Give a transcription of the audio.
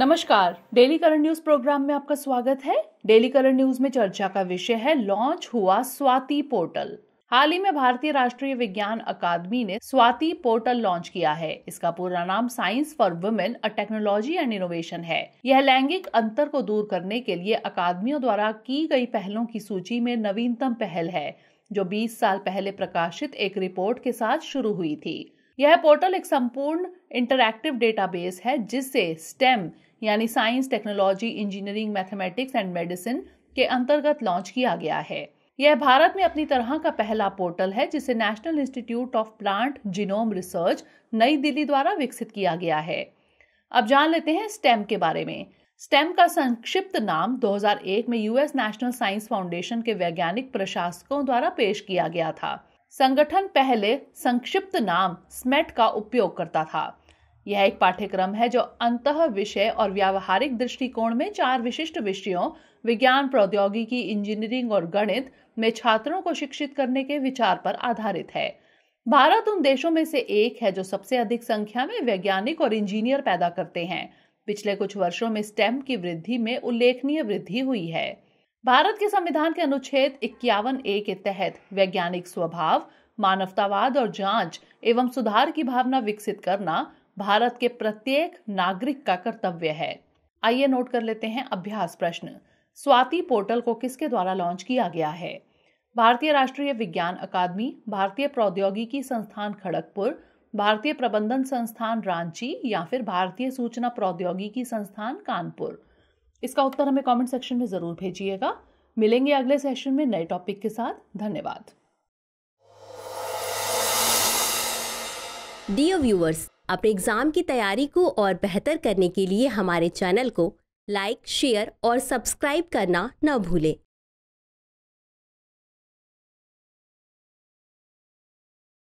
नमस्कार daily current news programme में आपका स्वागत है डेली करंट न्यूज में चर्चा का विषय है लॉन्च हुआ स्वाति पोर्टल हाल ही में भारतीय राष्ट्रीय विज्ञान अकादमी ने स्वाति पोर्टल लॉन्च किया है इसका पूरा नाम science for women a technology and innovation है यह लैंगिक अंतर को दूर करने के लिए अकादमियों द्वारा की गई पहलों की सूची में नवीनतम पहल है जो 20 साल पहले प्रकाशित एक रिपोर्ट के साथ शुरू हुई थी यह पोर्टल एक संपूर्ण इंटरैक्टिव डेटाबेस है जिससे स्टेम यानी science technology engineering mathematics and medicine के अंतर्गत लॉन्च किया गया है यह भारत में अपनी तरह का पहला पोर्टल है जिसे national institute of plant genome research New Delhi द्वारा विकसित किया गया है अब जान लेते हैं स्टेम के बारे में स्टेम का संक्षिप्त नाम 2001 में यूएस नेशनल साइंस फाउंडेशन के वैज्ञानिक प्रशासकों द्वारा पेश किया गया था संगठन पहले संक्षिप्त नाम स्मेट का उपयोग करता था यह एक पाठ्यक्रम है जो अंत विषय और व्यावहारिक दृष्टिकोण में चार विशिष्ट विषयों विज्ञान प्रौद्योगिकी इंजीनियरिंग और गणित में छात्रों को शिक्षित करने के विचार पर आधारित है भारत उन देशों में से एक है जो सबसे अधिक संख्या में वैज्ञानिक और इंजीनियर पैदा करते हैं पिछले कुछ वर्षों में स्टेम की वृद्धि में उल्लेखनीय वृद्धि हुई है भारत के संविधान के अनुच्छेद इक्यावन ए के तहत वैज्ञानिक स्वभाव मानवतावाद और जांच एवं सुधार की भावना विकसित करना भारत के प्रत्येक नागरिक का कर्तव्य है आइए नोट कर लेते हैं अभ्यास प्रश्न स्वाति पोर्टल को किसके द्वारा लॉन्च किया गया है भारतीय राष्ट्रीय विज्ञान अकादमी भारतीय प्रौद्योगिकी संस्थान खड़गपुर भारतीय प्रबंधन संस्थान रांची या फिर भारतीय सूचना प्रौद्योगिकी संस्थान कानपुर इसका उत्तर हमें कमेंट सेक्शन में ज़रूर भेजिएगा मिलेंगे अगले सेशन में नए टॉपिक के साथ धन्यवाद डियर व्यूवर्स अपने एग्जाम की तैयारी को और बेहतर करने के लिए हमारे चैनल को लाइक शेयर और सब्सक्राइब करना न भूलें